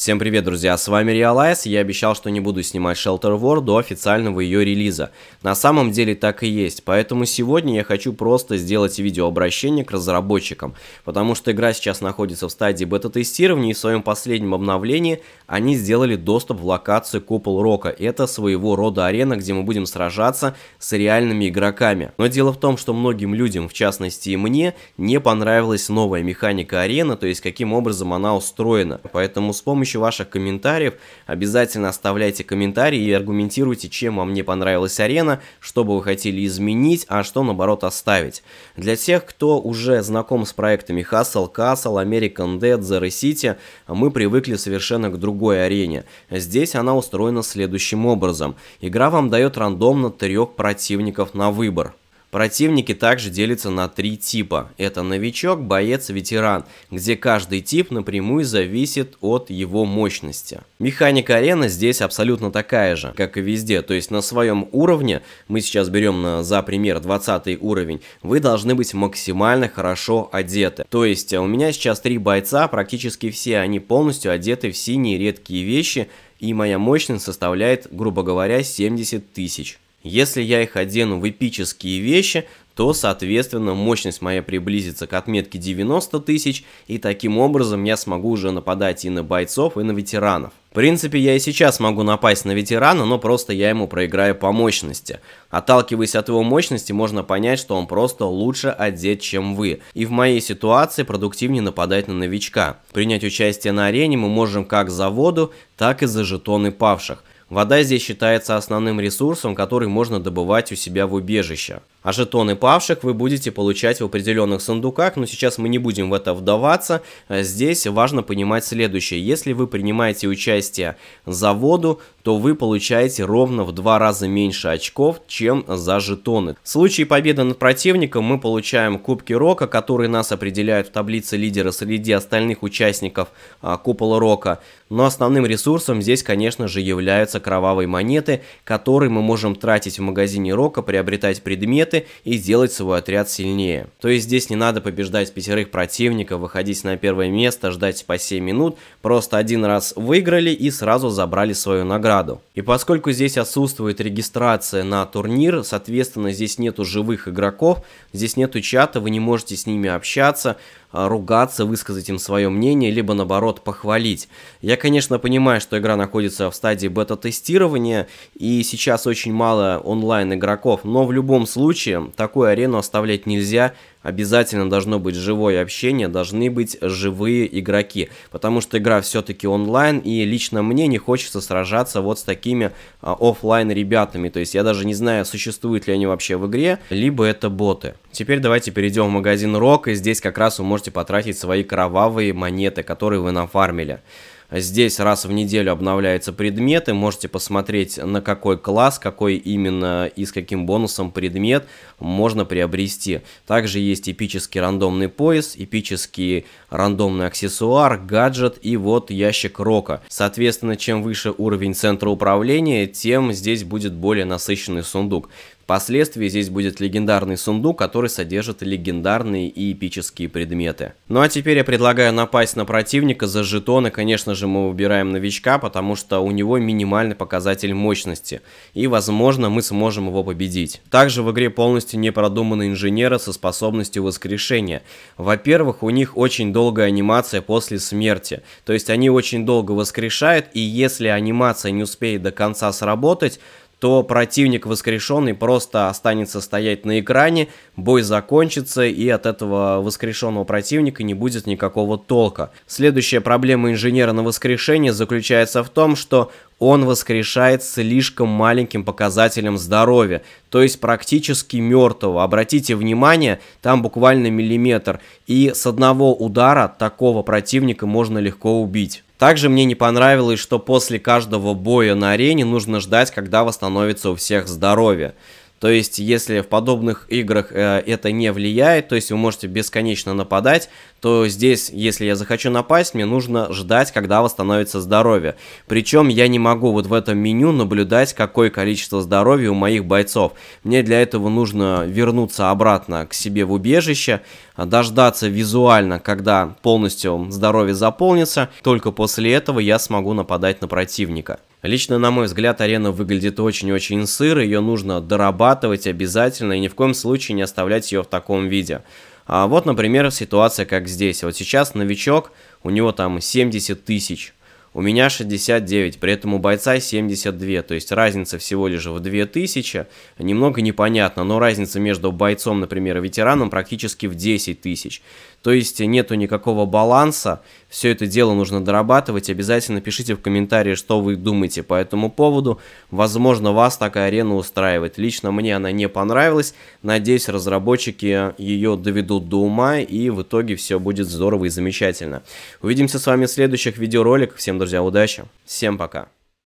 Всем привет, друзья, с вами Realize, я обещал, что не буду снимать Shelter War до официального ее релиза. На самом деле так и есть, поэтому сегодня я хочу просто сделать видеообращение к разработчикам, потому что игра сейчас находится в стадии бета-тестирования и в своем последнем обновлении они сделали доступ в локацию Купол Рока. Это своего рода арена, где мы будем сражаться с реальными игроками. Но дело в том, что многим людям, в частности и мне, не понравилась новая механика арены, то есть каким образом она устроена. Поэтому с помощью помощью ваших комментариев. Обязательно оставляйте комментарии и аргументируйте, чем вам не понравилась арена, что бы вы хотели изменить, а что наоборот оставить. Для тех, кто уже знаком с проектами Hustle, Castle, American Dead, Zero City, мы привыкли совершенно к другой арене. Здесь она устроена следующим образом. Игра вам дает рандомно трех противников на выбор. Противники также делятся на три типа. Это новичок, боец, ветеран, где каждый тип напрямую зависит от его мощности. Механика арены здесь абсолютно такая же, как и везде. То есть на своем уровне, мы сейчас берем на, за пример 20 уровень, вы должны быть максимально хорошо одеты. То есть у меня сейчас три бойца, практически все они полностью одеты в синие редкие вещи, и моя мощность составляет, грубо говоря, 70 тысяч. Если я их одену в эпические вещи, то, соответственно, мощность моя приблизится к отметке 90 тысяч, и таким образом я смогу уже нападать и на бойцов, и на ветеранов. В принципе, я и сейчас могу напасть на ветерана, но просто я ему проиграю по мощности. Отталкиваясь от его мощности, можно понять, что он просто лучше одет, чем вы. И в моей ситуации продуктивнее нападать на новичка. Принять участие на арене мы можем как за воду, так и за жетоны павших. Вода здесь считается основным ресурсом, который можно добывать у себя в убежище. А жетоны павших вы будете получать в определенных сундуках, но сейчас мы не будем в это вдаваться. Э, здесь важно понимать следующее. Если вы принимаете участие за воду, то вы получаете ровно в два раза меньше очков, чем за жетоны. В случае победы над противником мы получаем кубки Рока, которые нас определяют в таблице лидера среди остальных участников а, Купола Рока. Но основным ресурсом здесь, конечно же, являются кровавые монеты, которые мы можем тратить в магазине Рока, приобретать предметы планеты и сделать свой отряд сильнее. То есть здесь не надо побеждать пятерых противников, выходить на первое место, ждать по 7 минут, просто один раз выиграли и сразу забрали свою награду. И поскольку здесь отсутствует регистрация на турнир, соответственно здесь нету живых игроков, здесь нету чата, вы не можете с ними общаться, а, ругаться, высказать им свое мнение, либо наоборот похвалить. Я, конечно, понимаю, что игра находится в стадии бета-тестирования, и сейчас очень мало онлайн игроков, но в любом случае случае такую арену оставлять нельзя, обязательно должно быть живое общение, должны быть живые игроки, потому что игра все-таки онлайн, и лично мне не хочется сражаться вот с такими а, офлайн ребятами, то есть я даже не знаю, существуют ли они вообще в игре, либо это боты. Теперь давайте перейдем в магазин Рок, и здесь как раз вы можете потратить свои кровавые монеты, которые вы нафармили. Здесь раз в неделю обновляются предметы, можете посмотреть на какой класс, какой именно и с каким бонусом предмет можно приобрести. Также есть эпический рандомный пояс, эпический рандомный аксессуар, гаджет и вот ящик рока. Соответственно, чем выше уровень центра управления, тем здесь будет более насыщенный сундук. Впоследствии здесь будет легендарный сундук, который содержит легендарные и эпические предметы. Ну а теперь я предлагаю напасть на противника за жетоны, конечно же, же мы выбираем новичка, потому что у него минимальный показатель мощности, и, возможно, мы сможем его победить. Также в игре полностью не продуманы инженеры со способностью воскрешения. Во-первых, у них очень долгая анимация после смерти, то есть они очень долго воскрешают, и если анимация не успеет до конца сработать, то противник воскрешенный просто останется стоять на экране, бой закончится, и от этого воскрешенного противника не будет никакого толка. Следующая проблема инженера на воскрешение заключается в том, что он воскрешает слишком маленьким показателем здоровья, то есть практически мертвого. Обратите внимание, там буквально миллиметр, и с одного удара такого противника можно легко убить. Также мне не понравилось, что после каждого боя на арене нужно ждать, когда восстановится у всех здоровье. То есть, если в подобных играх э, это не влияет, то есть вы можете бесконечно нападать, то здесь, если я захочу напасть, мне нужно ждать, когда восстановится здоровье. Причем я не могу вот в этом меню наблюдать, какое количество здоровья у моих бойцов. Мне для этого нужно вернуться обратно к себе в убежище, а, дождаться визуально, когда полностью здоровье заполнится. Только после этого я смогу нападать на противника. Лично, на мой взгляд, арена выглядит очень-очень сыро, ее нужно дорабатывать обязательно и ни в коем случае не оставлять ее в таком виде. А вот, например, ситуация как здесь. Вот сейчас новичок, у него там 70 тысяч у меня 69, при этом у бойца 72, то есть разница всего лишь в 2000. Немного непонятно, но разница между бойцом, например, и ветераном практически в 10 тысяч. То есть нету никакого баланса, все это дело нужно дорабатывать. Обязательно пишите в комментарии, что вы думаете по этому поводу. Возможно, вас такая арена устраивает. Лично мне она не понравилась. Надеюсь, разработчики ее доведут до ума и в итоге все будет здорово и замечательно. Увидимся с вами в следующих видеороликах. Всем друзья, удачи. Всем пока.